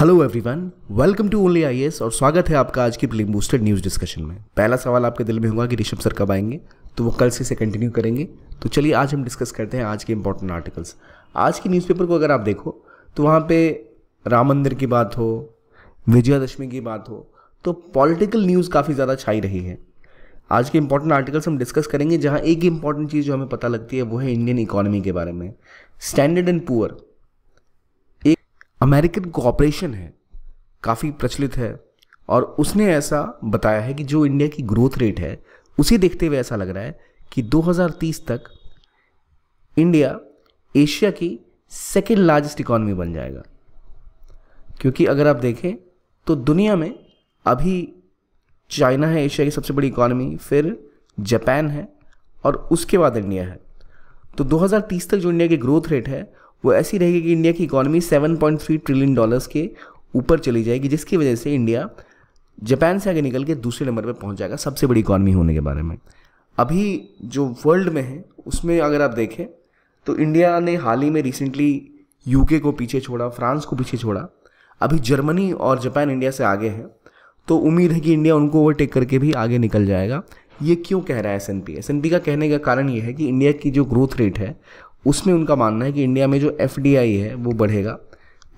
hello everyone welcome to only I और स्वागत है आपका आज की प्लेम बूस्टेड न्यूज़ डिस्कशन में पहला सवाल आपके दिल में होगा कि ऋषभ सर कब आएंगे तो वो कल से इसे कंटिन्यू करेंगे तो चलिए आज हम डिस्कस करते हैं आज के इंपॉर्टेंट आर्टिकल्स आज के न्यूज़पेपर को अगर आप देखो तो वहाँ पे राम मंदिर की बात हो विजयादशमी की बात हो तो पॉलिटिकल न्यूज़ काफ़ी ज़्यादा छाई रही है आज के इंपॉर्टेंट आर्टिकल्स हम डिस्कस करेंगे जहाँ एक इंपॉर्टेंट चीज़ जो हमें पता लगती है वो है इंडियन इकोनॉमी के बारे में standard and poor American corporation है काफ़ी प्रचलित है और उसने ऐसा बताया है कि जो इंडिया की ग्रोथ रेट है उसे देखते हुए ऐसा लग रहा है कि 2030 तक इंडिया एशिया की सेकेंड लार्जेस्ट इकॉनमी बन जाएगा क्योंकि अगर आप देखें तो दुनिया में अभी चाइना है एशिया की सबसे बड़ी इकॉनमी फिर जापान है और उसके बाद इंडिया है तो 2030 तक जो इंडिया की ग्रोथ रेट है वो ऐसी रहेगी कि इंडिया की इकॉनमी 7.3 ट्रिलियन डॉलर्स के ऊपर चली जाएगी जिसकी वजह से इंडिया जापान से आगे निकल के दूसरे नंबर पर पहुंच जाएगा सबसे बड़ी इकॉनमी होने के बारे में अभी जो वर्ल्ड में है उसमें अगर आप देखें तो इंडिया ने हाल ही में रिसेंटली यूके को पीछे छोड़ा फ्रांस को पीछे छोड़ा अभी जर्मनी और जापान इंडिया से आगे है तो उम्मीद है कि इंडिया उनको ओवरटेक करके भी आगे निकल जाएगा ये क्यों कह रहा है S N P S N P का कहने का कारण ये है कि इंडिया की जो ग्रोथ रेट है उसमें उनका मानना है कि इंडिया में जो एफ है वो बढ़ेगा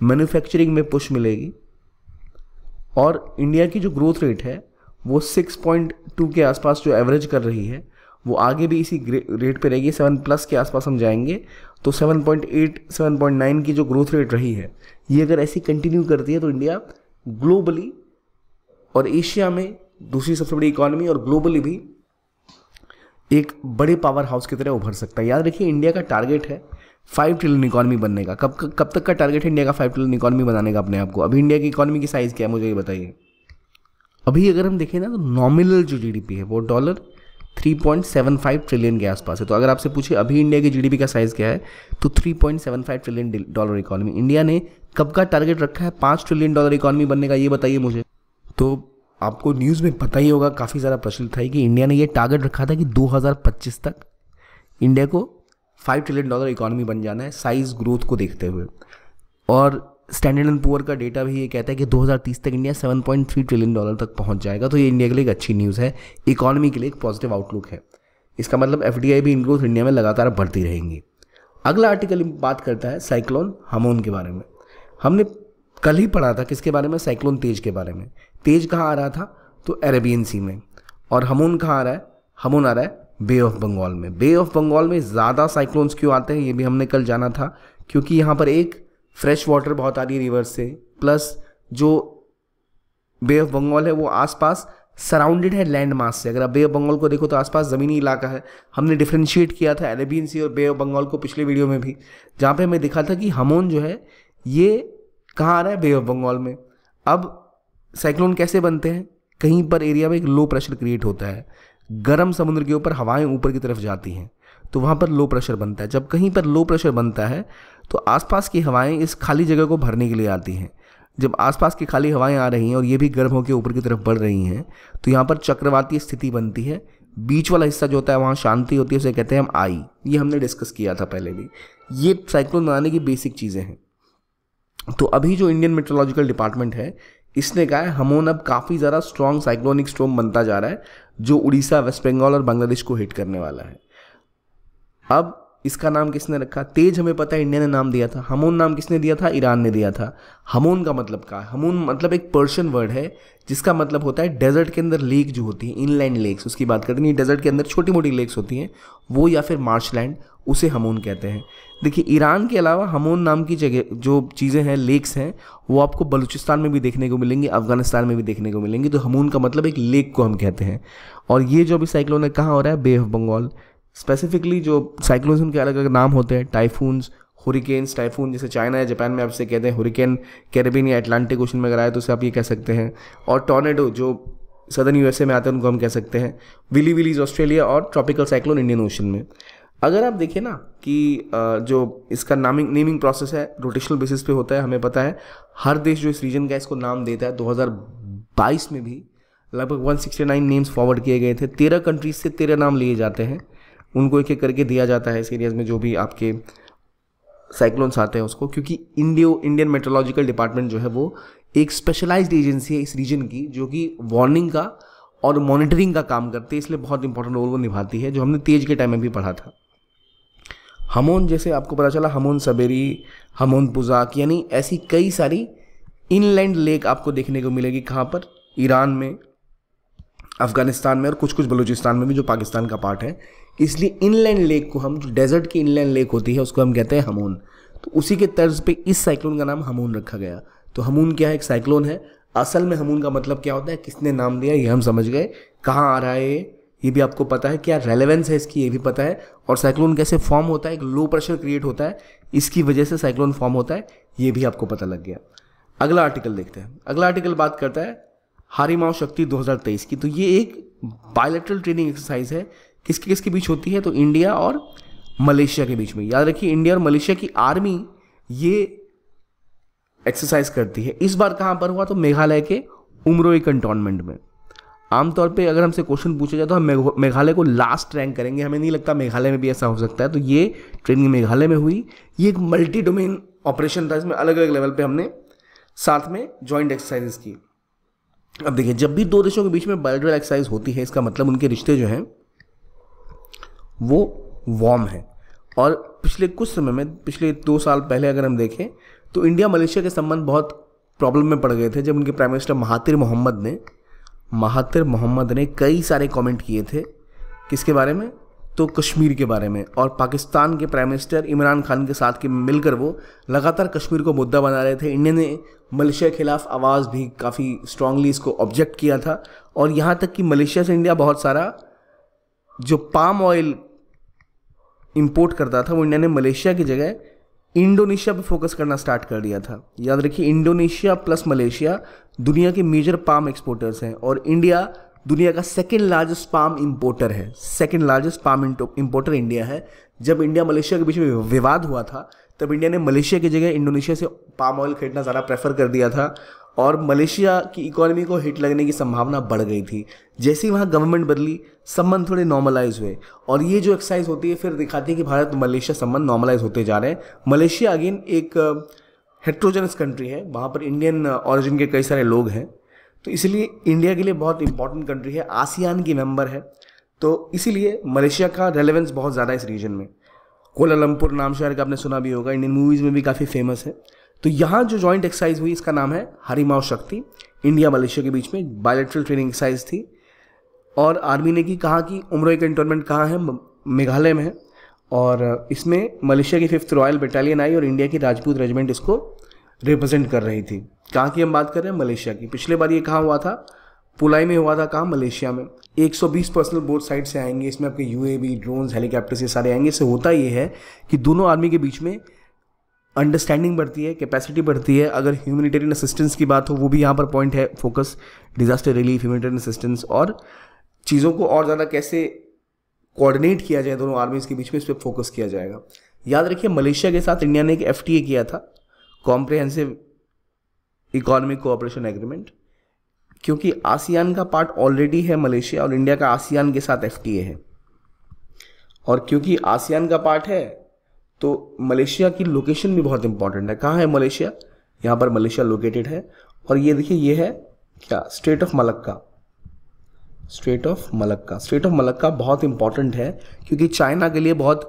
मैन्युफैक्चरिंग में पुश मिलेगी और इंडिया की जो ग्रोथ रेट है वो 6.2 के आसपास जो एवरेज कर रही है वो आगे भी इसी रेट पे रहेगी सेवन प्लस के आसपास हम जाएंगे तो 7.8 7.9 की जो ग्रोथ रेट रही है ये अगर ऐसी कंटिन्यू करती है तो इंडिया ग्लोबली और एशिया में दूसरी सबसे बड़ी इकोनॉमी और ग्लोबली भी एक बड़े पावर हाउस की तरह उभर सकता है याद रखिए इंडिया का टारगेट है फाइव ट्रिलियन इकॉनमी बनने का कब कब तक का टारगेट है इंडिया का फाइव ट्रिलियन इकॉनमी बनाने का अपने आप को अभी इंडिया की इकॉनमी की साइज़ क्या है मुझे ये बताइए अभी अगर हम देखें ना तो नॉमिनल जो जीडीपी है वो डॉलर 3.75 ट्रिलियन के आसपास है तो अगर आपसे पूछे अभी इंडिया की जीडीपी का साइज़ क्या है तो 3.75 ट्रिलियन डॉलर इकॉनमी इंडिया ने कब का टारगेट रखा है पाँच ट्रिलियन डॉलर इकॉनमी बनने का ये बताइए मुझे तो आपको न्यूज़ में पता ही होगा काफ़ी ज़्यादा प्रचलित था कि इंडिया ने ये टारगेट रखा था कि 2025 तक इंडिया को फाइव ट्रिलियन डॉलर इकोनॉमी बन जाना है साइज़ ग्रोथ को देखते हुए और स्टैंडर्ड एंड पुअर का डेटा भी ये कहता है कि 2030 तक इंडिया 7.3 ट्रिलियन डॉलर तक पहुंच जाएगा तो ये इंडिया के लिए एक अच्छी न्यूज़ है इकॉनमी के लिए एक पॉजिटिव आउटलुक है इसका मतलब एफ भी इन ग्रोथ इंडिया में लगातार बढ़ती रहेंगी अगला आर्टिकल बात करता है साइक्लोन हमोन के बारे में हमने कल ही पढ़ा था किसके बारे में साइक्लोन तेज के बारे में तेज कहाँ आ रहा था तो अरेबियन सी में और हमून कहाँ आ रहा है हमून आ रहा है बे ऑफ बंगाल में बे ऑफ बंगाल में ज़्यादा साइक्लोन्स क्यों आते हैं ये भी हमने कल जाना था क्योंकि यहाँ पर एक फ्रेश वाटर बहुत आ रही है रिवर से प्लस जो बे ऑफ बंगाल है वो आसपास सराउंडेड है लैंड मास से अगर आप बे ऑफ बंगाल को देखो तो आसपास ज़मीनी इलाका है हमने डिफ्रेंशिएट किया था अरेबियन सी और बे ऑफ बंगाल को पिछले वीडियो में भी जहाँ पे हमें दिखा था कि हमोन जो है ये कहाँ आ रहा है बे ऑफ बंगाल में अब साइक्लोन कैसे बनते हैं कहीं पर एरिया में एक लो प्रेशर क्रिएट होता है गर्म समुद्र के ऊपर हवाएं ऊपर की तरफ जाती हैं तो वहाँ पर लो प्रेशर बनता है जब कहीं पर लो प्रेशर बनता है तो आसपास की हवाएं इस खाली जगह को भरने के लिए आती हैं जब आसपास की खाली हवाएं आ रही हैं और ये भी गर्म होकर ऊपर की तरफ बढ़ रही हैं तो यहाँ पर चक्रवाती स्थिति बनती है बीच वाला हिस्सा जो होता है वहाँ शांति होती है उसे कहते हैं हम आई ये हमने डिस्कस किया था पहले भी ये साइक्लोन बनाने की बेसिक चीज़ें हैं तो अभी जो इंडियन मेट्रोलॉजिकल डिपार्टमेंट है इसने कहा है हमोन अब काफ़ी ज़्यादा स्ट्रॉन्ग साइक्लोनिक स्ट्रोम बनता जा रहा है जो उड़ीसा वेस्ट बंगाल और बांग्लादेश को हिट करने वाला है अब इसका नाम किसने रखा तेज हमें पता है इंडिया ने नाम दिया था हमोन नाम किसने दिया था ईरान ने दिया था हमोन का मतलब क्या है हमोन मतलब एक पर्शियन वर्ड है जिसका मतलब होता है डेजर्ट के अंदर लेक जो होती है इनलैंड लेक्स उसकी बात करते हैं डेजर्ट के अंदर छोटी मोटी लेक्स होती हैं वो या फिर मार्श लैंड उसे हमोन कहते हैं देखिए ईरान के अलावा हमोन नाम की जगह जो चीज़ें हैं लेक्स हैं वो आपको बलूचिस्तान में भी देखने को मिलेंगी अफगानिस्तान में भी देखने को मिलेंगी तो हमून का मतलब एक लेक को हम कहते हैं और ये जो अभी साइक्लोन है कहाँ हो रहा है बे ऑफ बंगाल स्पेसिफिकली जो साइक्लोन्स उनके अलग अलग नाम होते हैं टाइफून्स हुरिकेन्स टाइफून जैसे चाइना या जापान में आप इसे कहते हैं हुरिकेन कैरेबियन या अटलांटिक ओशन में आए तो उसे आप ये कह सकते हैं और टोनेडो जो सदर्न यूएसए में आते हैं उनको हम कह सकते हैं विली विलीज ऑस्ट्रेलिया और ट्रॉपिकल साइक्लोन इंडियन ओशन में अगर आप देखें ना कि जो इसका नामिंग नेमिंग प्रोसेस है रोटेशनल बेसिस पे होता है हमें पता है हर देश जो इस रीजन का इसको नाम देता है 2022 में भी लगभग 169 नेम्स फॉरवर्ड किए गए थे तेरह कंट्रीज से तेरह नाम लिए जाते हैं उनको एक एक करके दिया जाता है इस एरियाज में जो भी आपके साइक्लोन्स आते हैं उसको क्योंकि इंडियो इंडियन मेट्रोलॉजिकल डिपार्टमेंट जो है वो एक स्पेशलाइज्ड एजेंसी है इस रीजन की जो कि वार्निंग का और मॉनिटरिंग का काम करती है इसलिए बहुत इंपॉर्टेंट रोल वो निभाती है जो हमने तेज के टाइम में भी पढ़ा था हमोन जैसे आपको पता चला हमोन सबेरी हमोन पुजाक यानी ऐसी कई सारी इनलैंड लेक आपको देखने को मिलेगी कहाँ पर ईरान में अफ़गानिस्तान में और कुछ कुछ बलूचिस्तान में भी जो पाकिस्तान का पार्ट है इसलिए इनलैंड लेक को हम जो डेजर्ट की इनलैंड लेक होती है उसको हम कहते हैं हमोन तो उसी के तर्ज पे इस साइक्लोन का नाम हमून रखा गया तो हमून क्या है एक साइक्लोन है असल में हमून का मतलब क्या होता है किसने नाम दिया ये हम समझ गए कहाँ आ रहा है ये ये भी आपको पता है क्या रेलेवेंस है इसकी ये भी पता है और साइक्लोन कैसे फॉर्म होता है एक लो प्रेशर क्रिएट होता है इसकी वजह से साइक्लोन फॉर्म होता है ये भी आपको पता लग गया अगला आर्टिकल देखते हैं अगला आर्टिकल बात करता है हारीमाओ शक्ति 2023 की तो ये एक बायोलेट्रल ट्रेनिंग एक्सरसाइज है किसके किसके बीच होती है तो इंडिया और मलेशिया के बीच में याद रखिए इंडिया और मलेशिया की आर्मी ये एक्सरसाइज करती है इस बार कहाँ पर हुआ तो मेघालय के उमरोई कंटोनमेंट में आमतौर पे अगर हमसे क्वेश्चन पूछा जाए तो हम मेघालय को लास्ट रैंक करेंगे हमें नहीं लगता मेघालय में भी ऐसा हो सकता है तो ये ट्रेनिंग मेघालय में हुई ये एक मल्टी डोमेन ऑपरेशन था इसमें अलग अलग लेवल पे हमने साथ में जॉइंट एक्सरसाइजेस की अब देखिए जब भी दो देशों के बीच में बायोलॉजिकल एक्सरसाइज होती है इसका मतलब उनके रिश्ते जो हैं वो वार्म है और पिछले कुछ समय में पिछले दो साल पहले अगर हम देखें तो इंडिया मलेशिया के संबंध बहुत प्रॉब्लम में पड़ गए थे जब उनके प्राइम मिनिस्टर महातिर मोहम्मद ने महातिर मोहम्मद ने कई सारे कमेंट किए थे किसके बारे में तो कश्मीर के बारे में और पाकिस्तान के प्राइम मिनिस्टर इमरान खान के साथ के मिलकर वो लगातार कश्मीर को मुद्दा बना रहे थे इंडिया ने मलेशिया के खिलाफ आवाज़ भी काफ़ी स्ट्रांगली इसको ऑब्जेक्ट किया था और यहाँ तक कि मलेशिया से इंडिया बहुत सारा जो पाम ऑयल इम्पोर्ट करता था वो इंडिया ने मलेशिया की जगह इंडोनेशिया पे फोकस करना स्टार्ट कर दिया था याद रखिए इंडोनेशिया प्लस मलेशिया दुनिया के मेजर पाम एक्सपोर्टर्स हैं और इंडिया दुनिया का सेकेंड लार्जेस्ट पाम इम्पोर्टर है second largest palm importer India है जब इंडिया मलेशिया के बीच में विवाद हुआ था तब इंडिया ने मलेशिया की जगह इंडोनेशिया से पाम ऑयल खरीदना ज़्यादा प्रेफर कर दिया था और मलेशिया की इकोनॉमी को हिट लगने की संभावना बढ़ गई थी जैसे ही वहाँ गवर्नमेंट बदली संबंध थोड़े नॉर्मलाइज हुए और ये जो एक्सरसाइज होती है फिर दिखाती है कि भारत मलेशिया संबंध नॉर्मलाइज होते जा रहे हैं मलेशिया अगेन एक हेट्रोजनस कंट्री है वहाँ पर इंडियन ऑरिजिन के कई सारे लोग हैं तो इसलिए इंडिया के लिए बहुत इंपॉर्टेंट कंट्री है आसियान की मेम्बर है तो इसीलिए मलेशिया का रेलेवेंस बहुत ज़्यादा इस रीजन में कोलालमपुर नाम शहर का आपने सुना भी होगा इंडियन मूवीज़ में भी काफ़ी फेमस है तो यहाँ जो जॉइंट एक्सरसाइज हुई इसका नाम है हरिमाव शक्ति इंडिया मलेशिया के बीच में बायोलेट्रल ट्रेनिंग एक्सरसाइज थी और आर्मी ने की कहा कि उमरोई कंटोनमेंट कहाँ है मेघालय में है और इसमें मलेशिया की फिफ्थ रॉयल बटालियन आई और इंडिया की राजपूत रेजिमेंट इसको रिप्रेजेंट कर रही थी कहाँ की हम बात कर रहे हैं मलेशिया की पिछले बार ये कहाँ हुआ था पुलाई में हुआ था कहाँ मलेशिया में 120 पर्सनल बोर्ड साइड से आएंगे इसमें आपके U A V drone helicopter ये सारे आएंगे इससे होता ये है कि दोनों आर्मी के बीच में अंडरस्टैंडिंग बढ़ती है कैपेसिटी बढ़ती है अगर ह्यूमनिटेरियन असिस्टेंस की बात हो वो भी यहाँ पर पॉइंट है focus disaster relief humanitarian assistance और चीज़ों को और ज़्यादा कैसे कोऑर्डिनेट किया जाए दोनों आर्मीज़ के बीच में इस पर फोकस किया जाएगा याद रखिए मलेशिया के साथ इंडिया ने एक एफ किया था कॉम्प्रिहेंसिव इकोनॉमिक कोऑपरेशन एग्रीमेंट क्योंकि आसियान का पार्ट ऑलरेडी है मलेशिया और इंडिया का आसियान के साथ एफ है और क्योंकि आसियान का पार्ट है तो मलेशिया की लोकेशन भी बहुत इंपॉर्टेंट है कहाँ है मलेशिया यहाँ पर मलेशिया लोकेटेड है और ये देखिए ये है क्या state of Malacca state of Malacca state of Malacca बहुत इंपॉर्टेंट है क्योंकि चाइना के लिए बहुत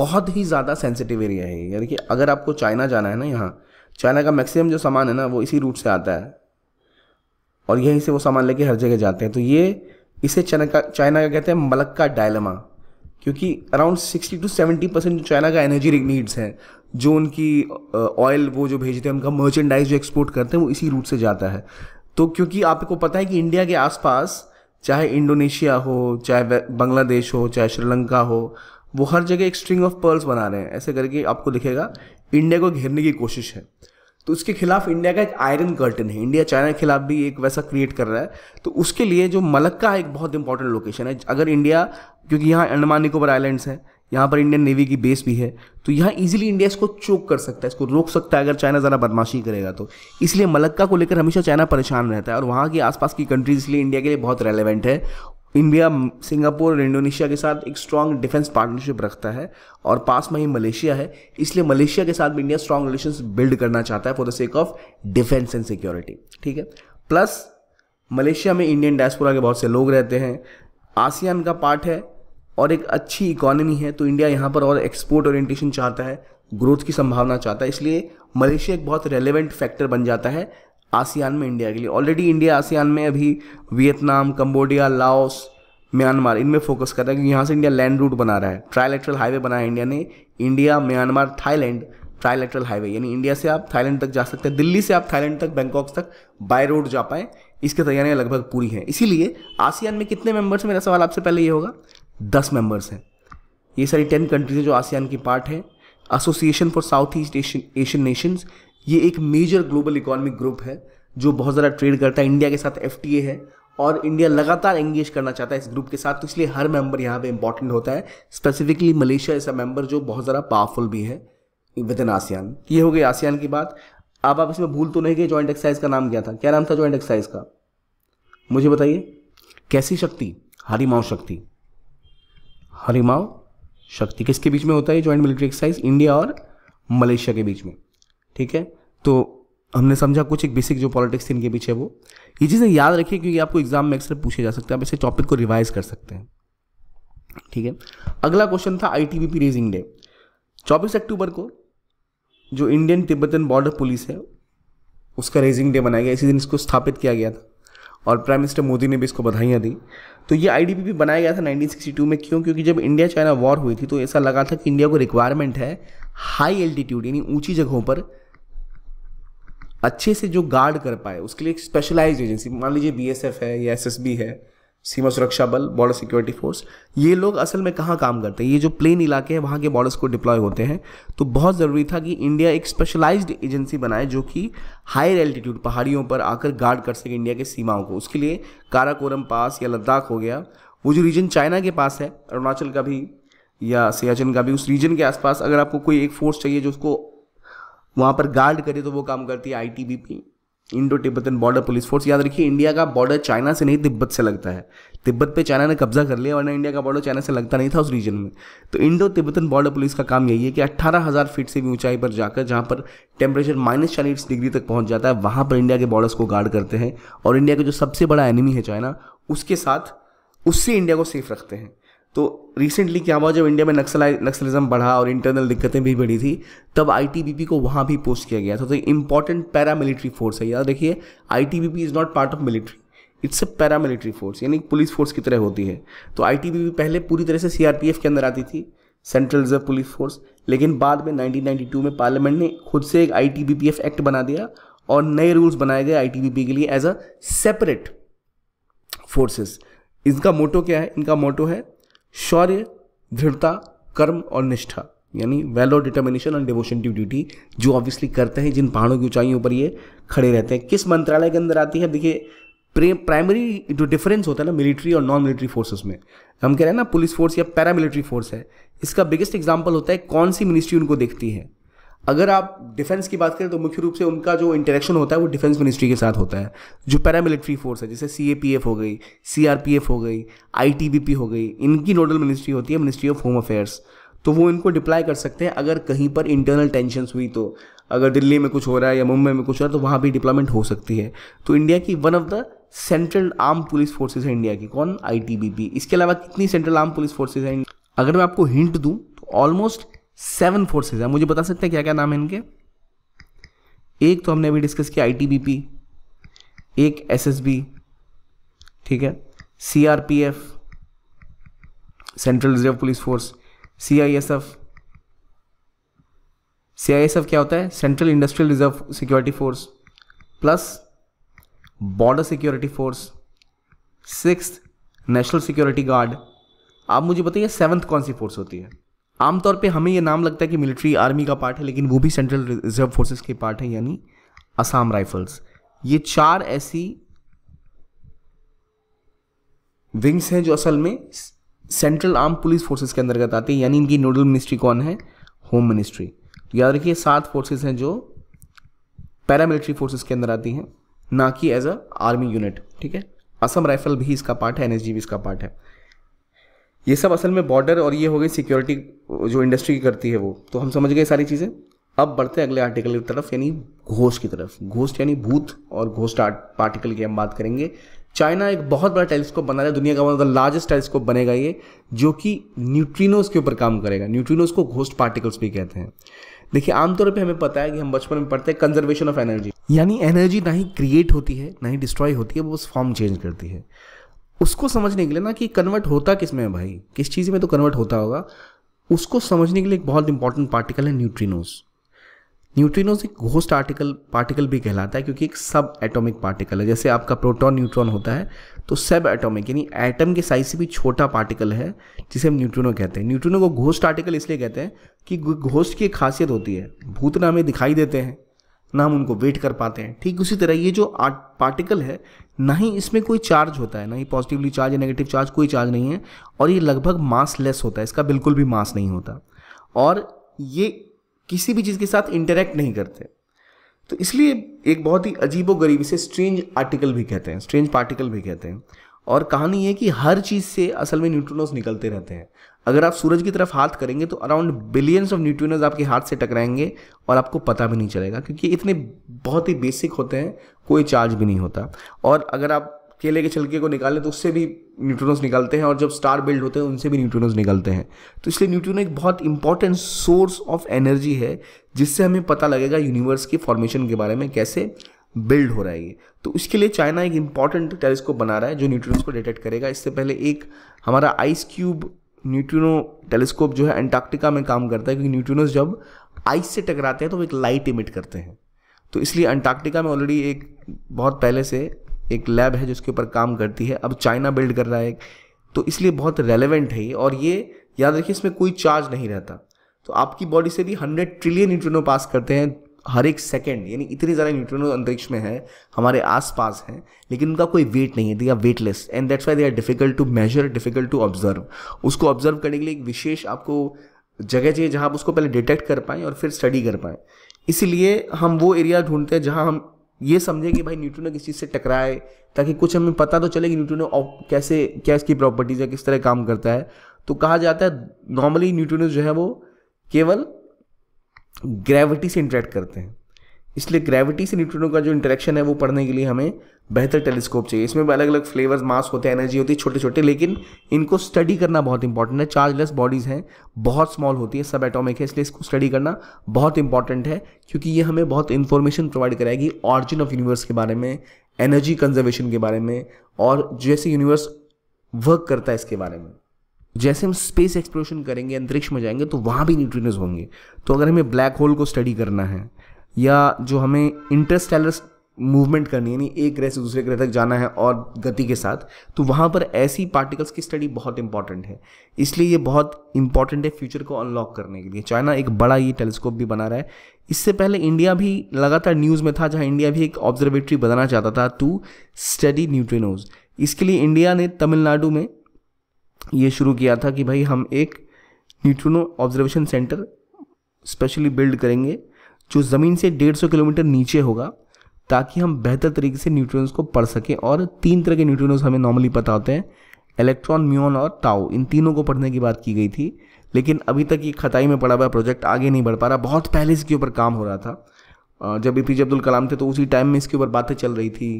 बहुत ही ज़्यादा सेंसिटिव एरिया है यानी कि अगर आपको चाइना जाना है ना यहाँ चाइना का मैक्सिमम जो सामान है ना वो इसी रूट से आता है और यहीं से वो सामान लेके हर जगह जाते हैं तो ये इसे चाइना का चाइना का कहते हैं मलक्का डायलमा क्योंकि around sixty two seventy percent China का एनर्जी नीड्स हैं जो उनकी ऑयल वो जो भेजते हैं उनका मर्चेंडाइज जो एक्सपोर्ट करते हैं वो इसी रूट से जाता है तो क्योंकि आपको पता है कि इंडिया के आसपास चाहे इंडोनेशिया हो चाहे बांग्लादेश हो चाहे श्रीलंका हो वो हर जगह एक स्ट्रिंग ऑफ पर्ल्स बना रहे हैं ऐसे करके आपको दिखेगा इंडिया को घेरने की कोशिश है तो उसके खिलाफ इंडिया का एक आयरन कर्टन है इंडिया चाइना के खिलाफ भी एक वैसा क्रिएट कर रहा है तो उसके लिए जो मलक्का एक बहुत इंपॉर्टेंट लोकेशन है अगर इंडिया क्योंकि यहाँ अंडमान निकोबर आइलैंड्स हैं यहाँ पर इंडियन नेवी की बेस भी है तो यहाँ इजीली इंडिया इसको चोक कर सकता है इसको रोक सकता है अगर चाइना ज़रा बदमाशी करेगा तो इसलिए मलक्का को लेकर हमेशा चाइना परेशान रहता है और वहाँ के आसपास की कंट्रीज इसलिए इंडिया के लिए बहुत रेलिवेंट है इंडिया सिंगापुर और इंडोनेशिया के साथ एक स्ट्रॉन्ग डिफेंस पार्टनरशिप रखता है और पास में ही मलेशिया है इसलिए मलेशिया के साथ भी इंडिया स्ट्रॉन्ग रिलेशन बिल्ड करना चाहता है for the sake of defence and security ठीक है प्लस मलेशिया में इंडियन डायस्पोरा के बहुत से लोग रहते हैं आसियान का पार्ट है और एक अच्छी इकोनॉमी है तो इंडिया यहाँ पर और एक्सपोर्ट ओरिएंटेशन चाहता है ग्रोथ की संभावना चाहता है इसलिए मलेशिया एक बहुत रेलिवेंट फैक्टर बन जाता है आसियान में इंडिया के लिए ऑलरेडी इंडिया आसियान में अभी वियतनाम कम्बोडिया लाओस म्यांमार इनमें फोकस कर रहा है क्योंकि यहाँ से इंडिया लैंड रूट बना रहा है ट्राइलेक्ट्रल हाईवे बनाया इंडिया ने India Myanmar Thailand trilateral highway यानी इंडिया से आप थाईलैंड तक जा सकते हैं दिल्ली से आप थाईलैंड तक बैंकॉक तक बाय रोड जा पाएँ इसकी तैयारियाँ लगभग पूरी हैं इसीलिए आसियान में कितने मेंबर्स हैं मेरा सवाल आपसे पहले ये होगा दस मेंबर्स हैं ये सारी टेन कंट्रीज हैं जो आसियान की पार्ट है association for south east Asian Asian nations ये एक मेजर ग्लोबल इकोनॉमिक ग्रुप है जो बहुत ज़्यादा ट्रेड करता है इंडिया के साथ एफ है और इंडिया लगातार एंगेज करना चाहता है इस ग्रुप के साथ तो इसलिए हर मेंबर यहाँ पे इंपॉर्टेंट होता है स्पेसिफिकली मलेशिया ऐसा मेंबर जो बहुत ज़्यादा पावरफुल भी है विद इन आसियान ये हो गई आसियान की बात अब आप इसमें भूल तो नहीं गए जॉइंट एक्सरसाइज का नाम क्या था क्या नाम था जॉइंट एक्सरसाइज का मुझे बताइए कैसी शक्ति हरिमाव शक्ति हरिमाव शक्ति किसके बीच में होता है जॉइंट मिलिट्री एक्सरसाइज इंडिया और मलेशिया के बीच में ठीक है तो हमने समझा कुछ एक बेसिक जो पॉलिटिक्स थी इनके पीछे वो ये चीज़ें याद रखिए क्योंकि आपको एग्जाम में अक्सर पूछे जा सकते हैं आप इसे टॉपिक को रिवाइज कर सकते हैं ठीक है अगला क्वेश्चन था I T B P raising day चौबीस अक्टूबर को जो इंडियन तिब्बतन बॉर्डर पुलिस है उसका रेजिंग डे बनाया गया इसी दिन इसको स्थापित किया गया था और प्राइम मिनिस्टर मोदी ने भी इसको बधाइयाँ दी तो ये आई पी बनाया गया था 1962 में क्यों क्योंकि जब इंडिया चाइना वॉर हुई थी तो ऐसा लगा था कि इंडिया को रिक्वायरमेंट है हाई एल्टीट्यूड यानी ऊंची जगहों पर अच्छे से जो गार्ड कर पाए उसके लिए एक स्पेशलाइज्ड एजेंसी मान लीजिए बीएसएफ है या एसएसबी है सीमा सुरक्षा बल बॉर्डर सिक्योरिटी फोर्स ये लोग असल में कहाँ काम करते हैं ये जो प्लेन इलाके हैं वहाँ के बॉर्डर्स को डिप्लॉय होते हैं तो बहुत ज़रूरी था कि इंडिया एक स्पेशलाइज्ड एजेंसी बनाए जो कि हायर एल्टीट्यूड पहाड़ियों पर आकर गार्ड कर सके इंडिया की सीमाओं को उसके लिए काराकोरम पास या लद्दाख हो गया वो जो रीजन चाइना के पास है अरुणाचल का भी या सियाचिन का भी उस रीजन के आसपास अगर आपको कोई एक फोर्स चाहिए जो उसको वहाँ पर गार्ड करे तो वो काम करती है I Indo Tibetan border police force याद रखिए इंडिया का बॉर्डर चाइना से नहीं तिब्बत से लगता है तिब्बत पे चाइना ने कब्जा कर लिया वरना इंडिया का बॉर्डर चाइना से लगता नहीं था उस रीजन में तो इंडो तिब्बतन बॉर्डर पुलिस का काम यही है कि 18,000 फीट से भी ऊंचाई पर जाकर जहाँ पर टेम्परेचर माइनस चालीस डिग्री तक पहुँच जाता है वहाँ पर इंडिया के बॉर्डर्स को गार्ड करते हैं और इंडिया का जो सबसे बड़ा एनिमी है चाइना उसके साथ उससे इंडिया को सेफ रखते हैं तो रिसेंटली क्या हुआ जब इंडिया में नक्सल नक्सलिज्म बढ़ा और इंटरनल दिक्कतें भी बढ़ी थी तब आई को वहाँ भी पोस्ट किया गया था तो इंपॉर्टेंट पैरामिलिट्री फोर्स है यार देखिए ITBP is not part of military it's a paramilitary force यानी पुलिस फोर्स की तरह होती है तो आई पहले पूरी तरह से सी के अंदर आती थी सेंट्रल रिजर्व पुलिस फोर्स लेकिन बाद में 1992 में पार्लियामेंट ने खुद से एक आईटीबीपीएफ एक्ट बना दिया और नए रूल्स बनाए गए आईटीबीपी के लिए एज अ सेपरेट फोर्सेस इनका मोटो क्या है इनका मोटो है शौर्य दृढ़ता कर्म और निष्ठा यानी वेल और determination and devotion to duty जो ऑब्वियसली करते हैं जिन पहाड़ों की ऊंचाइयों पर ये खड़े रहते हैं किस मंत्रालय के अंदर आती है देखिए प्राइमरी जो डिफरेंस होता है ना मिलिट्री और नॉन मिलिट्री फोर्सेस में हम कह रहे हैं ना पुलिस फोर्स या पैरामिलिट्री फोर्स है इसका बिगेस्ट एग्जाम्पल होता है कौन सी मिनिस्ट्री उनको देखती है अगर आप डिफेंस की बात करें तो मुख्य रूप से उनका जो इंटरेक्शन होता है वो डिफेंस मिनिस्ट्री के साथ होता है जो पैरामिलिट्री फोर्स है जैसे सी हो गई सी हो गई आई हो गई इनकी नोडल मिनिस्ट्री होती है मिनिस्ट्री ऑफ होम अफेयर्स तो वो इनको डिप्लाई कर सकते हैं अगर कहीं पर इंटरनल टेंशन हुई तो अगर दिल्ली में कुछ हो रहा है या मुंबई में कुछ हो रहा है तो वहाँ भी डिप्लॉयमेंट हो सकती है तो इंडिया की one of the central arm police forces है इंडिया की कौन आई इसके अलावा कितनी सेंट्रल आर्म पुलिस फोर्सेज हैं अगर मैं आपको हिंट दूँ तो ऑलमोस्ट सेवन फोर्सेज है मुझे बता सकते हैं क्या क्या नाम है इनके एक तो हमने अभी डिस्कस किया आई एक एस ठीक है F central reserve police force CISF CISF क्या होता है central industrial reserve security force plus border security force six national security guard आप मुझे बताइए सेवन्थ कौन सी फोर्स होती है आमतौर पे हमें ये नाम लगता है कि मिलिट्री आर्मी का पार्ट है लेकिन वो भी सेंट्रल रिजर्व फोर्सेस के पार्ट है यानी असम राइफल्स ये चार ऐसी विंग्स हैं जो असल में सेंट्रल आर्म पुलिस फोर्सेस के अंतर्गत आती है यानी इनकी नोडल मिनिस्ट्री कौन है होम मिनिस्ट्री याद रखिए सात फोर्सेस हैं जो पैरामिलिट्री फोर्सेस के अंदर आती हैं ना कि एज अ आर्मी यूनिट ठीक है असम राइफल भी इसका पार्ट है एनएसजी भी इसका पार्ट है ये सब असल में बॉर्डर और ये हो गई सिक्योरिटी जो इंडस्ट्री की करती है वो तो हम समझ गए सारी चीज़ें अब बढ़ते हैं अगले आर्टिकल की तरफ यानी घोष की तरफ घोष यानी भूत और घोष्ट पार्टिकल की हम बात करेंगे चाइना एक बहुत बड़ा टेलीस्कोप बना रहा है दुनिया का one of the largest telescope बनेगा ये जो कि न्यूट्रिनोज के ऊपर काम करेगा न्यूट्रिनोज को घोस्ट पार्टिकल्स भी कहते हैं देखिए आमतौर पे हमें पता है कि हम बचपन में पढ़ते हैं कंजर्वेशन ऑफ एनर्जी यानी एनर्जी ना ही क्रिएट होती है ना ही डिस्ट्रॉय होती है वो बस फॉर्म चेंज करती है उसको समझने के लिए ना कि कन्वर्ट होता किस में है भाई किस चीज़ में तो कन्वर्ट होता होगा उसको समझने के लिए एक बहुत इंपॉर्टेंट पार्टिकल है न्यूट्रिनोज न्यूट्रिनोज एक घोस्ट आर्टिकल पार्टिकल भी कहलाता है क्योंकि एक सब एटॉमिक पार्टिकल है जैसे आपका प्रोटॉन न्यूट्रॉन होता है तो सब एटॉमिक यानी एटम के साइज से भी छोटा पार्टिकल है जिसे हम न्यूट्रिनो कहते हैं न्यूट्रिनो को घोस्ट आर्टिकल इसलिए कहते हैं कि घोस्ट की एक खासियत होती है भूतना हमें दिखाई देते हैं ना हम उनको वेट कर पाते हैं ठीक उसी तरह ये जो पार्टिकल है ना ही इसमें कोई चार्ज होता है ना ही पॉजिटिवली चार्ज या नेगेटिव चार्ज कोई चार्ज नहीं है और ये लगभग मास लेस होता है इसका बिल्कुल भी मास नहीं होता और ये किसी भी चीज़ के साथ इंटरेक्ट नहीं करते तो इसलिए एक बहुत ही अजीबो गरीब इसे स्ट्रेंज आर्टिकल भी कहते हैं स्ट्रेंज पार्टिकल भी कहते हैं और कहानी है कि हर चीज़ से असल में न्यूट्रोनोस निकलते रहते हैं अगर आप सूरज की तरफ हाथ करेंगे तो अराउंड बिलियंस ऑफ न्यूट्रिनोज आपके हाथ से टकराएंगे और आपको पता भी नहीं चलेगा क्योंकि इतने बहुत ही बेसिक होते हैं कोई चार्ज भी नहीं होता और अगर आप केले के छलके को निकालें तो उससे भी न्यूट्रॉन्स निकलते हैं और जब स्टार बिल्ड होते हैं उनसे भी न्यूट्रॉन्स निकलते हैं तो इसलिए न्यूट्रोन एक बहुत इंपॉर्टेंट सोर्स ऑफ एनर्जी है जिससे हमें पता लगेगा यूनिवर्स की फॉर्मेशन के बारे में कैसे बिल्ड हो रहा है ये तो इसके लिए चाइना एक इंपॉर्टेंट टेलीस्कोप बना रहा है जो न्यूट्रोन्स को डिटेक्ट करेगा इससे पहले एक हमारा आइस क्यूब न्यूट्रिनो टेलीस्कोप जो है एंटार्क्टिका में काम करता है क्योंकि न्यूट्रिनोज जब आइस से टकराते हैं तो वो एक लाइट इमिट करते हैं तो इसलिए अंटार्कटिका में ऑलरेडी एक बहुत पहले से एक लैब है जिसके ऊपर काम करती है अब चाइना बिल्ड कर रहा है एक तो इसलिए बहुत रेलेवेंट है ये और ये याद रखिए इसमें कोई चार्ज नहीं रहता तो आपकी बॉडी से भी हंड्रेड ट्रिलियन न्यूट्रिनो पास करते हैं हर एक सेकेंड यानी इतने ज़्यादा न्यूट्रोनो अंतरिक्ष में है हमारे आसपास हैं लेकिन उनका कोई वेट नहीं है they are weightless and that's why they are difficult to measure difficult to observe उसको ऑब्जर्व करने के लिए एक विशेष आपको जगह चाहिए जहाँ आप उसको पहले डिटेक्ट कर पाएँ और फिर स्टडी कर पाएँ इसीलिए हम वो एरिया ढूंढते हैं जहाँ हम ये समझें कि भाई न्यूट्रिनो किस चीज़ से टकराए ताकि कुछ हमें पता तो चले कि न्यूट्रिनो कैसे क्या इसकी प्रॉपर्टीज है किस तरह काम करता है तो कहा जाता है नॉर्मली न्यूट्रिनो जो है वो केवल ग्रेविटी से इंटरेक्ट करते हैं इसलिए ग्रेविटी से न्यूट्रिनो का जो इंटरेक्शन है वो पढ़ने के लिए हमें बेहतर टेलीस्कोप चाहिए इसमें भी अलग अलग फ्लेवर्स मास होते हैं एनर्जी होती है छोटे छोटे लेकिन इनको स्टडी करना बहुत इंपॉर्टेंट है चार्जलेस बॉडीज़ हैं बहुत स्मॉल होती है सब एटॉमिक है इसलिए इसको स्टडी करना बहुत इंपॉर्टेंट है क्योंकि ये हमें बहुत इन्फॉर्मेशन प्रोवाइड कराएगी ऑरिजिन ऑफ यूनिवर्स के बारे में एनर्जी कंजर्वेशन के बारे में और जैसे यूनिवर्स वर्क करता है इसके बारे में जैसे हम स्पेस एक्सप्लोरेशन करेंगे अंतरिक्ष में जाएंगे तो वहाँ भी न्यूट्रिनोज होंगे तो अगर हमें ब्लैक होल को स्टडी करना है या जो हमें इंटरस्टेलर मूवमेंट करनी है यानी एक ग्रह से दूसरे ग्रह तक जाना है और गति के साथ तो वहाँ पर ऐसी पार्टिकल्स की स्टडी बहुत इंपॉर्टेंट है इसलिए ये बहुत इंपॉर्टेंट है फ्यूचर को अनलॉक करने के लिए चाइना एक बड़ा ये टेलीस्कोप भी बना रहा है इससे पहले इंडिया भी लगातार न्यूज़ में था जहाँ इंडिया भी एक ऑब्जर्वेटरी बनाना चाहता था टू स्टडी न्यूट्रिनोज इसके लिए इंडिया ने तमिलनाडु में ये शुरू किया था कि भाई हम एक neutrino observation centre specially build करेंगे जो ज़मीन से डेढ़ सौ किलोमीटर नीचे होगा ताकि हम बेहतर तरीके से न्यूट्रॉन्स को पढ़ सकें और तीन तरह के न्यूट्रॉन्स हमें नॉर्मली पता होते हैं इलेक्ट्रॉन म्यून और टाओ इन तीनों को पढ़ने की बात की गई थी लेकिन अभी तक ये खताई में पड़ा हुआ प्रोजेक्ट आगे नहीं बढ़ पा रहा बहुत पहले इसके ऊपर काम हो रहा था जब ए पी जे अब्दुल कलाम थे तो उसी टाइम में इसके ऊपर बातें चल रही थी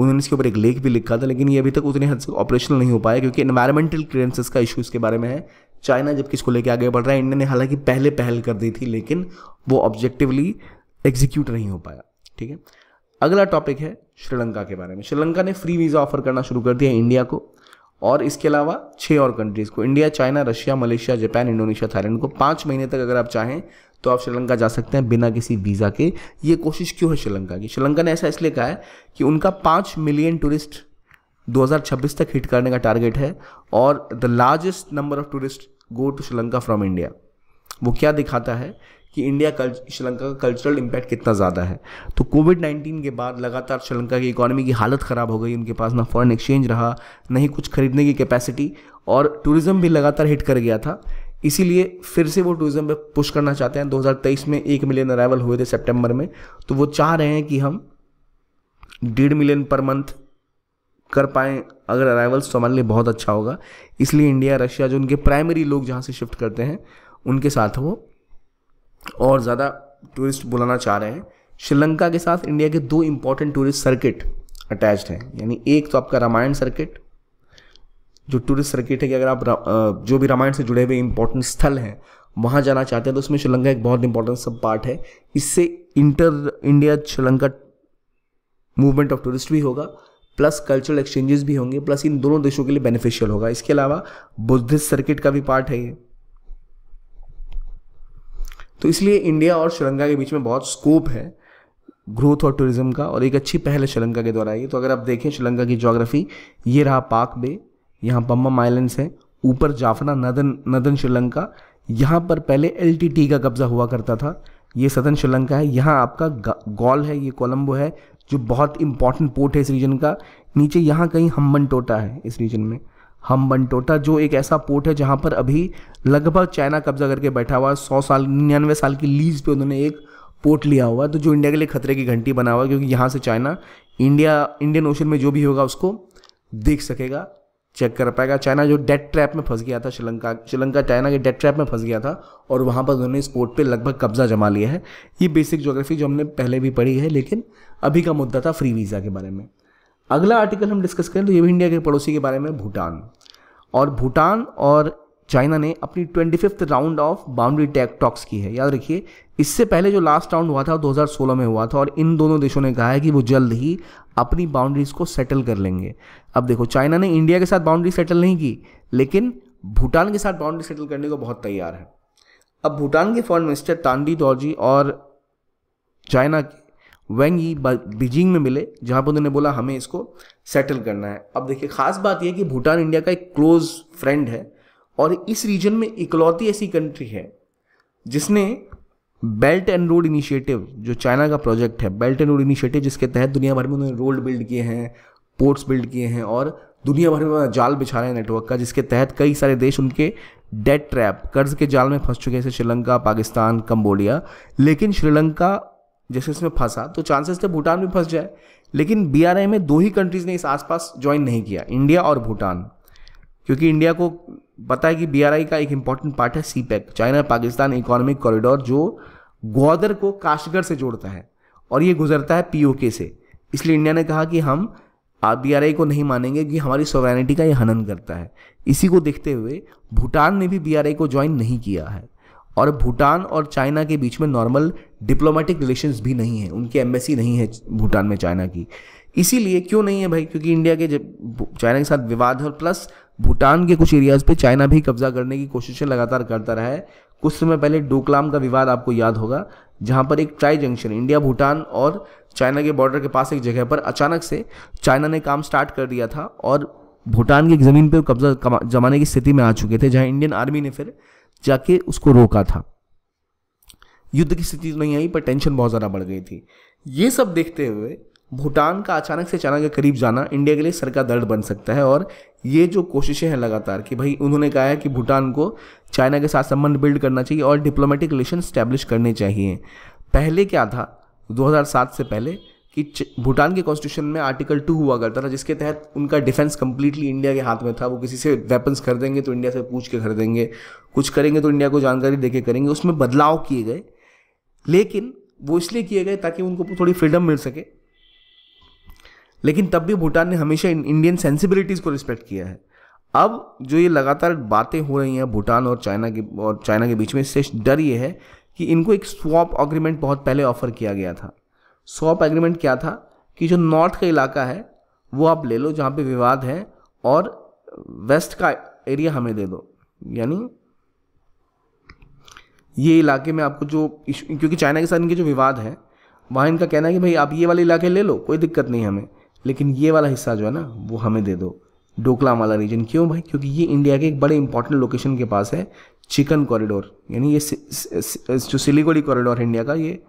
उन्होंने इसके ऊपर एक लेख भी लिखा था लेकिन ये अभी तक उतने हद से ऑपरेशनल नहीं हो पाया क्योंकि इन्वायरमेंटल क्लियरेंसेस का इशू इसके बारे में है चाइना जबकि इसको लेके आगे बढ़ रहा है इंडिया ने हालांकि पहले पहल कर दी थी लेकिन वो ऑब्जेक्टिवली एग्जीक्यूट नहीं हो पाया ठीक है अगला टॉपिक है श्रीलंका के बारे में श्रीलंका ने फ्री वीज़ा ऑफर करना शुरू कर दिया इंडिया को और इसके अलावा छः और कंट्रीज़ को India China Russia Malaysia Japan Indonesia Thailand को पाँच महीने तक अगर आप चाहें तो आप श्रीलंका जा सकते हैं बिना किसी वीज़ा के ये कोशिश क्यों है श्रीलंका की श्रीलंका ने ऐसा इसलिए कहा है कि उनका पाँच मिलियन टूरिस्ट 2026 तक हिट करने का टारगेट है और the largest number of tourist go to Sri Lanka from India वो क्या दिखाता है कि इंडिया कल श्रीलंका का कल्चरल इम्पैक्ट कितना ज़्यादा है तो कोविड नाइन्टीन के बाद लगातार श्रीलंका की इकोनॉमी की हालत ख़राब हो गई उनके पास ना फॉरेन एक्सचेंज रहा नहीं कुछ खरीदने की कैपेसिटी और टूरिज़्म भी लगातार हिट कर गया था इसीलिए फिर से वो टूरिज़्म पे पुश करना चाहते हैं 2023 में एक मिलियन अराइवल हुए थे सितंबर में तो वो चाह रहे हैं कि हम डेढ़ मिलियन पर मंथ कर पाएँ अगर अराइवल्स तो हमारे लिए बहुत अच्छा होगा इसलिए इंडिया रशिया जो उनके प्राइमरी लोग जहाँ से शिफ्ट करते हैं उनके साथ वो और ज़्यादा टूरिस्ट बुलाना चाह रहे हैं श्रीलंका के साथ इंडिया के दो इम्पॉर्टेंट टूरिस्ट सर्किट अटैच्ड हैं यानी एक तो आपका रामायण सर्किट जो टूरिस्ट सर्किट है कि अगर आप जो भी रामायण से जुड़े हुए इंपॉर्टेंट स्थल हैं वहाँ जाना चाहते हैं तो उसमें श्रीलंका एक बहुत इंपॉर्टेंट सब पार्ट है इससे inter India Sri Lanka movement of tourist भी होगा प्लस कल्चरल एक्सचेंजेस भी होंगे प्लस इन दोनों देशों के लिए बेनिफिशियल होगा इसके अलावा बुद्धिस्ट सर्किट का भी पार्ट है ये तो इसलिए इंडिया और श्रीलंका के बीच में बहुत स्कोप है ग्रोथ और टूरिज्म का और एक अच्छी पहल है श्रीलंका के द्वारा ये तो अगर आप देखें श्रीलंका की जोग्राफी ये रहा पाक बे यहाँ पम्मा आइलैंड्स है ऊपर जाफना नदन नदन श्रीलंका यहाँ पर पहले एल का कब्ज़ा हुआ करता था ये सदन श्रीलंका है यहाँ आपका गॉल है ये कोलम्बो है जो बहुत इंपॉर्टेंट पोर्ट है इस रीजन का नीचे यहाँ कहीं हम्बन टोटा है इस रीजन में हम्बन टोटा जो एक ऐसा पोर्ट है जहाँ पर अभी लगभग चाइना कब्जा करके बैठा हुआ है सौ साल निन्यानवे साल की लीज पे उन्होंने एक पोर्ट लिया हुआ है तो जो इंडिया के लिए खतरे की घंटी बना हुआ है क्योंकि यहाँ से चाइना इंडिया इंडियन ओशन में जो भी होगा उसको देख सकेगा चेक कर पाएगा चाइना जो डेट ट्रैप में फंस गया था श्रीलंका श्रीलंका चाइना के डेट ट्रैप में फंस गया था और वहाँ पर उन्होंने इस पोर्ट पे लगभग कब्जा जमा लिया है ये बेसिक ज्योग्राफी जो हमने पहले भी पढ़ी है लेकिन अभी का मुद्दा था फ्री वीज़ा के बारे में अगला आर्टिकल हम डिस्कस करें तो ये भी इंडिया के पड़ोसी के बारे में भूटान और भूटान और चाइना ने अपनी twenty fifth round of boundary टैक टॉक्स की है याद रखिए इससे पहले जो लास्ट राउंड हुआ था 2016 में हुआ था और इन दोनों देशों ने कहा है कि वो जल्द ही अपनी बाउंड्रीज को सेटल कर लेंगे अब देखो चाइना ने इंडिया के साथ बाउंड्री सेटल नहीं की लेकिन भूटान के साथ बाउंड्री सेटल करने को बहुत तैयार है अब भूटान के फॉरन मिनिस्टर तांडी दौजी और चाइना के वेंग यी बीजिंग में मिले जहाँ पर उन्होंने बोला हमें इसको सेटल करना है अब देखिए खास बात यह कि भूटान इंडिया का एक क्लोज फ्रेंड है और इस रीजन में इकलौती ऐसी कंट्री है जिसने बेल्ट एंड रोड इनिशिएटिव जो चाइना का प्रोजेक्ट है बेल्ट एंड रोड इनिशिएटिव जिसके तहत दुनिया भर में उन्होंने रोड बिल्ड किए हैं पोर्ट्स बिल्ड किए हैं और दुनिया भर में जाल बिछा रहे हैं नेटवर्क का जिसके तहत कई सारे देश उनके डेट ट्रैप कर्ज के जाल में फंस चुके हैं जैसे श्रीलंका पाकिस्तान कम्बोडिया लेकिन श्रीलंका जैसे इसमें फंसा तो चांसेस थे भूटान भी फंस जाए लेकिन बी में दो ही कंट्रीज़ ने इस आसपास ज्वाइन नहीं किया इंडिया और भूटान क्योंकि इंडिया को पता है कि बी का एक इम्पॉर्टेंट पार्ट है CPEC China Pakistan economic corridor जो ग्वादर को काशगढ़ से जोड़ता है और ये गुजरता है पीओके से इसलिए इंडिया ने कहा कि हम आप बीआरआई को नहीं मानेंगे कि हमारी सोवैनिटी का ये हनन करता है इसी को देखते हुए भूटान ने भी बीआरआई को ज्वाइन नहीं किया है और भूटान और चाइना के बीच में नॉर्मल डिप्लोमेटिक रिलेशंस भी नहीं है उनकी एम्बेसी नहीं है भूटान में चाइना की इसीलिए क्यों नहीं है भाई क्योंकि इंडिया के चाइना के साथ विवाद है और प्लस भूटान के कुछ एरियाज़ पे चाइना भी कब्जा करने की कोशिशें लगातार करता रहा है कुछ समय पहले डोकलाम का विवाद आपको याद होगा जहाँ पर एक ट्राई जंक्शन इंडिया भूटान और चाइना के बॉर्डर के पास एक जगह पर अचानक से चाइना ने काम स्टार्ट कर दिया था और भूटान की ज़मीन पर कब्जा जमाने की स्थिति में आ चुके थे जहाँ इंडियन आर्मी ने फिर जाके उसको रोका था युद्ध की स्थिति तो नहीं आई पर टेंशन बहुत ज़्यादा बढ़ गई थी ये सब देखते हुए भूटान का अचानक से चाइना के करीब जाना इंडिया के लिए सर का दर्द बन सकता है और ये जो कोशिशें हैं लगातार कि भाई उन्होंने कहा है कि भूटान को चाइना के साथ संबंध बिल्ड करना चाहिए और डिप्लोमेटिक रिलेशन स्टैब्लिश करने चाहिए पहले क्या था 2007 से पहले कि भूटान के कॉन्स्टिट्यूशन में आर्टिकल टू हुआ करता था जिसके तहत उनका डिफेंस कम्प्लीटली इंडिया के हाथ में था वो किसी से वेपन्स खरीदेंगे तो इंडिया से पूछ के खरीदेंगे कुछ करेंगे तो इंडिया को जानकारी दे के करेंगे उसमें बदलाव किए गए लेकिन वो इसलिए किए गए ताकि उनको थोड़ी फ्रीडम मिल सके लेकिन तब भी भूटान ने हमेशा इंडियन सेंसिबिलिटीज़ को रिस्पेक्ट किया है अब जो ये लगातार बातें हो रही हैं भूटान और चाइना के और चाइना के बीच में इससे डर ये है कि इनको एक स्वॉप अग्रीमेंट बहुत पहले ऑफर किया गया था स्वॉप अग्रीमेंट क्या था कि जो नॉर्थ का इलाका है वो आप ले लो जहाँ पे विवाद है और वेस्ट का एरिया हमें दे दो यानी ये इलाके में आपको जो क्योंकि चाइना के साथ इनके जो विवाद है वहाँ इनका कहना है कि भाई आप ये वाले इलाके ले लो कोई दिक्कत नहीं हमें लेकिन ये वाला हिस्सा जो है ना वो हमें दे दो डोकलाम वाला रीजन क्यों भाई क्योंकि ये इंडिया के एक बड़े इंपॉर्टेंट लोकेशन के पास है चिकन कॉरिडोर यानी ये जो सिलीगुड़ी कॉरिडोर है इंडिया का ये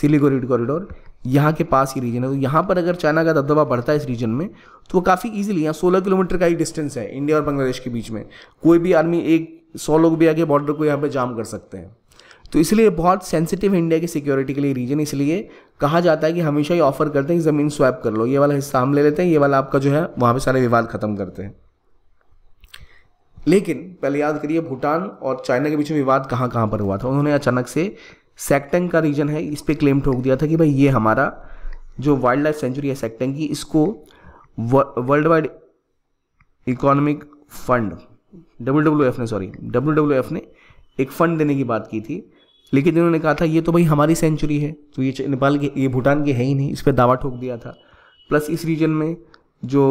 सिलीगुड़ी कॉरिडोर यहाँ के पास ही रीजन है तो यहाँ पर अगर चाइना का दबदबा बढ़ता है इस रीजन में तो वो काफ़ी ईजिली यहाँ सोलह किलोमीटर का ही डिस्टेंस है इंडिया और बांग्लादेश के बीच में कोई भी आर्मी एक सौ लोग भी आके बॉर्डर को यहाँ पर जाम कर सकते हैं तो इसलिए बहुत सेंसिटिव है इंडिया की सिक्योरिटी के लिए रीजन इसलिए कहा जाता है कि हमेशा ही ऑफर करते हैं कि ज़मीन स्वैप कर लो ये वाला हिस्सा हम ले लेते हैं ये वाला आपका जो है वहाँ पर सारे विवाद खत्म करते हैं लेकिन पहले याद करिए भूटान और चाइना के बीच में विवाद कहाँ कहाँ पर हुआ था उन्होंने अचानक से सेक्टेंग का रीजन है इस पर क्लेम ठोक दिया था कि भाई ये हमारा जो वाइल्ड लाइफ सेंचुरी है सेक्टेंग की इसको world wide economic fund W W F ने सॉरी डब्ल्यू डब्ल्यू एफ ने एक फ़ंड देने की बात की थी लेकिन इन्होंने कहा था ये तो भाई हमारी सेंचुरी है तो ये नेपाल के ये भूटान के है ही नहीं इस पर दावा ठोक दिया था प्लस इस रीजन में जो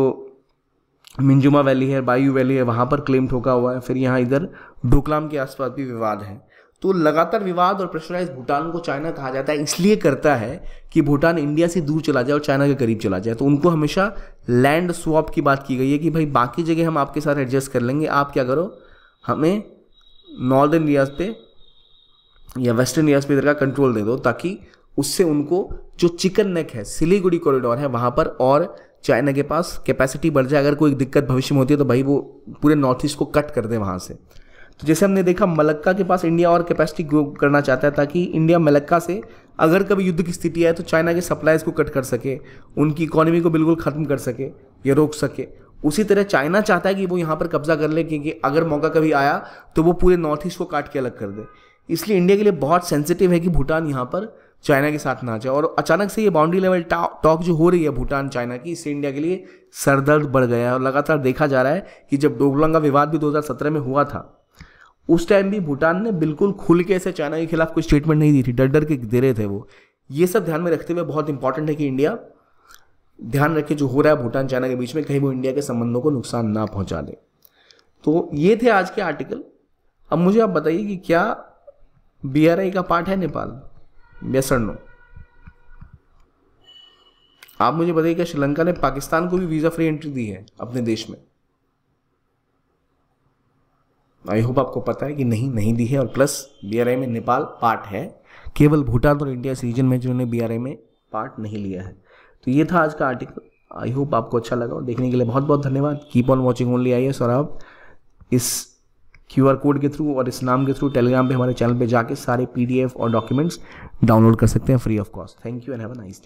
मिंजुमा वैली है बायू वैली है वहाँ पर क्लेम ठोका हुआ है फिर यहाँ इधर डोकलाम के आसपास भी विवाद है तो लगातार विवाद और प्रेशराइज भूटान को चाइना कहा जाता है इसलिए करता है कि भूटान इंडिया से दूर चला जाए और चाइना के करीब चला जाए तो उनको हमेशा लैंड स्वॉप की बात की गई है कि भाई बाकी जगह हम आपके साथ एडजस्ट कर लेंगे आप क्या करो हमें नॉर्दर्न रियाज पे या वेस्टर्न रियाज पे इधर का कंट्रोल दे दो ताकि उससे उनको जो चिकन नेक है सिलीगुड़ी कॉरिडोर है वहाँ पर और चाइना के पास कैपेसिटी बढ़ जाए अगर कोई दिक्कत भविष्य में होती है तो भाई वो पूरे नॉर्थ ईस्ट को कट कर दे वहाँ से तो जैसे हमने देखा मलक्का के पास इंडिया और कैपेसिटी ग्रो करना चाहता है ताकि इंडिया मलक्का से अगर कभी युद्ध की स्थिति आए तो चाइना के सप्लाईज को कट कर सके उनकी इकोनॉमी को बिल्कुल ख़त्म कर सके या रोक सके उसी तरह चाइना चाहता है कि वो यहाँ पर कब्जा कर ले क्योंकि अगर मौका कभी आया तो वो पूरे नॉर्थ ईस्ट को काट के अलग कर दे इसलिए इंडिया के लिए बहुत सेंसिटिव है कि भूटान यहाँ पर चाइना के साथ ना जाए और अचानक से ये बाउंड्री लेवल टॉक जो हो रही है भूटान चाइना की इससे इंडिया के लिए सरदर्द बढ़ गया है और लगातार देखा जा रहा है कि जब डोगलंग का विवाद भी 2017 में हुआ था उस टाइम भी भूटान ने बिल्कुल खुल के ऐसे चाइना के खिलाफ कोई स्टेटमेंट नहीं दी थी डर डर के दे रहे थे वो ये सब ध्यान में रखते हुए बहुत इंपॉर्टेंट है कि इंडिया ध्यान रखे जो हो रहा है भूटान चाइना के बीच में कहीं वो इंडिया के संबंधों को नुकसान ना पहुंचा दे तो ये थे आज के आर्टिकल अब मुझे आप बताइए कि क्या बी का पार्ट है नेपाल यस आप मुझे बताइए क्या श्रीलंका ने पाकिस्तान को भी वीज़ा फ्री एंट्री दी है अपने देश में आई होप आपको पता है कि नहीं नहीं दी है और प्लस बीआरआई में नेपाल पार्ट है केवल भूटान और इंडिया इस रीजन में जिन्होंने बीआरआई में पार्ट नहीं लिया है तो ये था आज का आर्टिकल आई होप आपको अच्छा लगा और देखने के लिए बहुत बहुत धन्यवाद keep on watching only I S और आप इस क्यू कोड के थ्रू और इस नाम के थ्रू टेलीग्राम पे हमारे चैनल पे जाके सारे पी और डॉक्यूमेंट्स डाउनलोड कर सकते हैं free of cost thank you and have a nice day